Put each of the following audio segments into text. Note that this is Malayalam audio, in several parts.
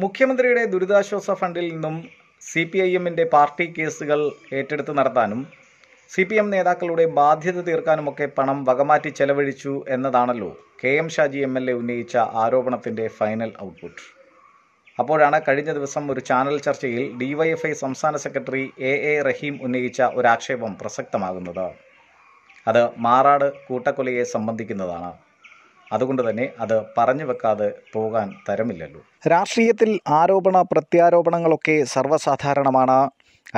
മുഖ്യമന്ത്രിയുടെ ദുരിതാശ്വാസ ഫണ്ടിൽ നിന്നും സി പി ഐ എമ്മിൻ്റെ പാർട്ടി കേസുകൾ ഏറ്റെടുത്ത് നടത്താനും സി പി എം നേതാക്കളുടെ ബാധ്യത തീർക്കാനുമൊക്കെ പണം വകമാറ്റി ചെലവഴിച്ചു എന്നതാണല്ലോ K M Shaji M L A ഉന്നയിച്ച ആരോപണത്തിൻ്റെ ഫൈനൽ ഔട്ട്പുട്ട് അപ്പോഴാണ് കഴിഞ്ഞ ദിവസം ഒരു ചാനൽ ചർച്ചയിൽ ഡിവൈഎഫ്ഐ സംസ്ഥാന സെക്രട്ടറി എ എ റഹീം ഉന്നയിച്ച ഒരാക്ഷേപം പ്രസക്തമാകുന്നത് അത് മാറാട് കൂട്ടക്കൊലയെ സംബന്ധിക്കുന്നതാണ് അതുകൊണ്ട് തന്നെ അത് പറഞ്ഞു വെക്കാതെ പോകാൻ തരമില്ലല്ലോ രാഷ്ട്രീയത്തിൽ ആരോപണ പ്രത്യാരോപണങ്ങളൊക്കെ സർവ്വസാധാരണമാണ്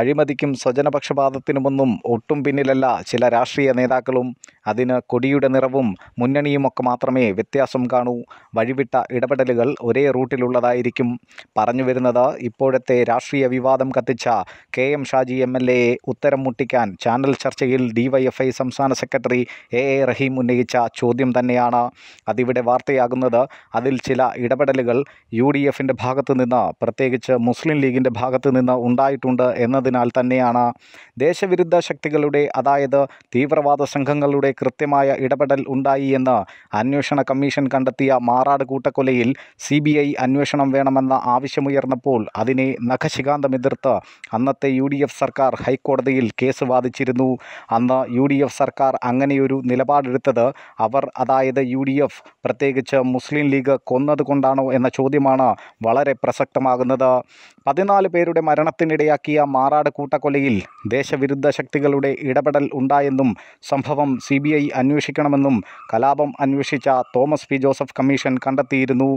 അഴിമതിക്കും സ്വജനപക്ഷപാതത്തിനുമൊന്നും ഒട്ടും പിന്നിലല്ല ചില രാഷ്ട്രീയ നേതാക്കളും അതിന് കൊടിയുടെ നിറവും മുന്നണിയുമൊക്കെ മാത്രമേ വ്യത്യാസം കാണൂ വഴിവിട്ട ഇടപെടലുകൾ ഒരേ റൂട്ടിലുള്ളതായിരിക്കും പറഞ്ഞു വരുന്നത് ഇപ്പോഴത്തെ രാഷ്ട്രീയ വിവാദം കത്തിച്ച K M Shaji M L എയെ ഉത്തരം മുട്ടിക്കാൻ ചാനൽ ചർച്ചയിൽ ഡിവൈഎഫ്ഐ സംസ്ഥാന സെക്രട്ടറി എ എ റഹീം ഉന്നയിച്ച ചോദ്യം തന്നെയാണ് അതിവിടെ വാർത്തയാകുന്നത് അതിൽ ചില ഇടപെടലുകൾ യു ഡി എഫിൻ്റെ ഭാഗത്തു നിന്ന് പ്രത്യേകിച്ച് മുസ്ലിം ലീഗിൻ്റെ ഭാഗത്തു നിന്ന് ഉണ്ടായിട്ടുണ്ട് എന്നത് എന്നതിനാൽ തന്നെയാണ് ദേശവിരുദ്ധ ശക്തികളുടെ അതായത് തീവ്രവാദ സംഘങ്ങളുടെ കൃത്യമായ ഇടപെടൽ ഉണ്ടായി എന്ന് അന്വേഷണ കമ്മീഷൻ കണ്ടെത്തിയ മാറാട് കൂട്ടക്കൊലയിൽ സി ബി ഐ അന്വേഷണം വേണമെന്ന ആവശ്യമുയർന്നപ്പോൾ അതിനെ നഖശികാന്തം എതിർത്ത് അന്നത്തെ യു ഡി എഫ് സർക്കാർ ഹൈക്കോടതിയിൽ കേസ് വാദിച്ചിരുന്നു അന്ന് യു ഡി എഫ് സർക്കാർ അങ്ങനെയൊരു നിലപാടെടുത്തത് അവർ അതായത് യു ഡി എഫ് പ്രത്യേകിച്ച് മുസ്ലിം ലീഗ് കൊന്നതുകൊണ്ടാണോ എന്ന ചോദ്യമാണ് വളരെ പ്രസക്തമാകുന്നത് പതിനാല് പേരുടെ മരണത്തിനിടയാക്കിയ മാറ മാറാട് കൂട്ടക്കൊലയിൽ ദേശവിരുദ്ധ ശക്തികളുടെ ഇടപെടൽ ഉണ്ടായെന്നും സംഭവം സി ബി ഐ അന്വേഷിക്കണമെന്നും കലാപം അന്വേഷിച്ച തോമസ് പി ജോസഫ് കമ്മീഷൻ കണ്ടെത്തിയിരുന്നു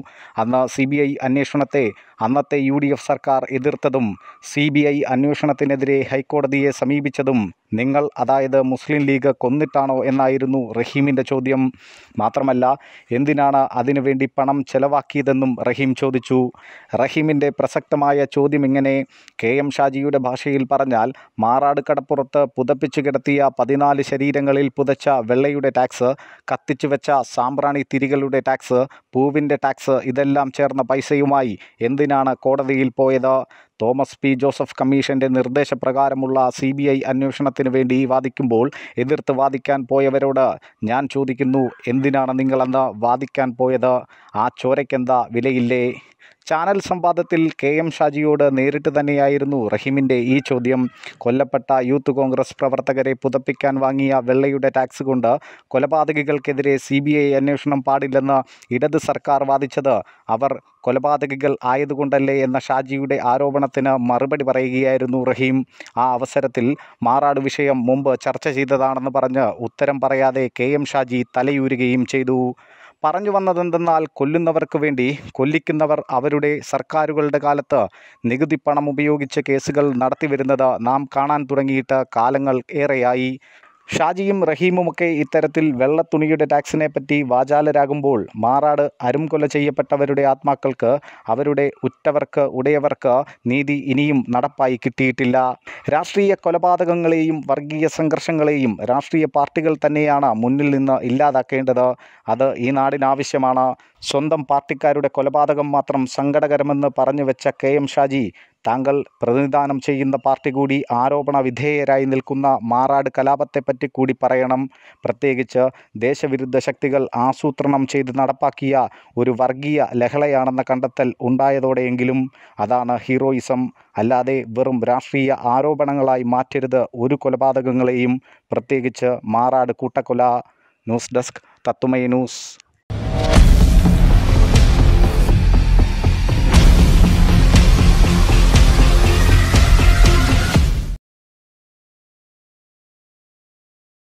അന്ന് സി ബി ഐ അന്വേഷണത്തെ അന്നത്തെ യു ഡി എഫ് സർക്കാർ എതിർത്തതും സി ബി ഐ അന്വേഷണത്തിനെതിരെ ഹൈക്കോടതിയെ സമീപിച്ചതും നിങ്ങൾ അതായത് മുസ്ലിം ലീഗ് കൊന്നിട്ടാണോ എന്നായിരുന്നു റഹീമിൻ്റെ ചോദ്യം മാത്രമല്ല എന്തിനാണ് അതിനുവേണ്ടി പണം ചെലവാക്കിയതെന്നും റഹീം ചോദിച്ചു റഹീമിൻ്റെ പ്രസക്തമായ ചോദ്യം ഇങ്ങനെ കെ എം ഷാജിയുടെ ഭാഷയിൽ പറഞ്ഞാൽ മാറാട് കടപ്പുറത്ത് പുതപ്പിച്ചു കിടത്തിയ പതിനാല് ശരീരങ്ങളിൽ പുതച്ച വെള്ളയുടെ ടാക്സ് കത്തിച്ചു വെച്ച സാമ്പ്രാണി തിരികളുടെ ടാക്സ് പൂവിൻ്റെ ടാക്സ് ഇതെല്ലാം ചേർന്ന പൈസയുമായി എന്തിന് എന്നതിനാണ് കോടതിയിൽ പോയത് തോമസ് പി ജോസഫ് കമ്മീഷന്റെ നിർദ്ദേശപ്രകാരമുള്ള സി ബി ഐ അന്വേഷണത്തിന് വേണ്ടി വാദിക്കുമ്പോൾ എതിർത്ത് വാദിക്കാൻ പോയവരോട് ഞാൻ ചോദിക്കുന്നു എന്തിനാണ് നിങ്ങളെന്ന് വാദിക്കാൻ പോയത് ആ ചോരയ്ക്കെന്താ വിലയില്ലേ ചാനൽ സംവാദത്തിൽ കെ എം ഷാജിയോട് നേരിട്ട് തന്നെയായിരുന്നു റഹീമിൻ്റെ ഈ ചോദ്യം കൊല്ലപ്പെട്ട യൂത്ത് കോൺഗ്രസ് പ്രവർത്തകരെ പുതപ്പിക്കാൻ വാങ്ങിയ വെള്ളയുടെ ടാക്സ് കൊണ്ട് കൊലപാതകികൾക്കെതിരെ സി ബി ഐ അന്വേഷണം പാടില്ലെന്ന് ഇടത് സർക്കാർ വാദിച്ചത് അവർ കൊലപാതകികൾ ആയതുകൊണ്ടല്ലേ എന്ന ഷാജിയുടെ ആരോപണത്തിന് മറുപടി പറയുകയായിരുന്നു റഹീം ആ അവസരത്തിൽ മാറാട് വിഷയം മുമ്പ് ചർച്ച ചെയ്തതാണെന്ന് പറഞ്ഞ് ഉത്തരം പറയാതെ കെ എം ഷാജി തലയൂരുകയും ചെയ്തു പറഞ്ഞു വന്നതെന്തെന്നാൽ കൊല്ലുന്നവർക്ക് വേണ്ടി കൊല്ലിക്കുന്നവർ അവരുടെ സർക്കാരുകളുടെ കാലത്ത് നികുതി പണം ഉപയോഗിച്ച് കേസുകൾ നടത്തിവരുന്നത് നാം കാണാൻ തുടങ്ങിയിട്ട് കാലങ്ങൾ ഏറെയായി ഷാജിയും റഹീമുമൊക്കെ ഇത്തരത്തിൽ വെള്ളത്തുണിയുടെ ടാക്സിനെ പറ്റി വാചാലരാകുമ്പോൾ മാറാട് അരുംകൊല ചെയ്യപ്പെട്ടവരുടെ ആത്മാക്കൾക്ക് അവരുടെ ഉറ്റവർക്ക് ഉടയവർക്ക് നീതി ഇനിയും നടപ്പായി കിട്ടിയിട്ടില്ല രാഷ്ട്രീയ കൊലപാതകങ്ങളെയും വർഗീയ സംഘർഷങ്ങളെയും രാഷ്ട്രീയ പാർട്ടികൾ തന്നെയാണ് മുന്നിൽ നിന്ന് ഇല്ലാതാക്കേണ്ടത് അത് ഈ നാടിനാവശ്യമാണ് സ്വന്തം പാർട്ടിക്കാരുടെ കൊലപാതകം മാത്രം സങ്കടകരമെന്ന് പറഞ്ഞു വെച്ച കെ എം ഷാജി താങ്കൾ പ്രതിനിധാനം ചെയ്യുന്ന പാർട്ടി കൂടി ആരോപണ വിധേയരായി നിൽക്കുന്ന മാറാട് കലാപത്തെപ്പറ്റി കൂടി പറയണം പ്രത്യേകിച്ച് ദേശവിരുദ്ധ ശക്തികൾ ആസൂത്രണം ചെയ്ത് നടപ്പാക്കിയ ഒരു വർഗീയ ലഹളയാണെന്ന കണ്ടെത്തൽ ഉണ്ടായതോടെയെങ്കിലും അതാണ് ഹീറോയിസം അല്ലാതെ വെറും രാഷ്ട്രീയ ആരോപണങ്ങളായി മാറ്റരുത് ഒരു കൊലപാതകങ്ങളെയും പ്രത്യേകിച്ച് മാറാട് കൂട്ടക്കൊല ന്യൂസ് ഡെസ്ക് തത്തുമയ ന്യൂസ്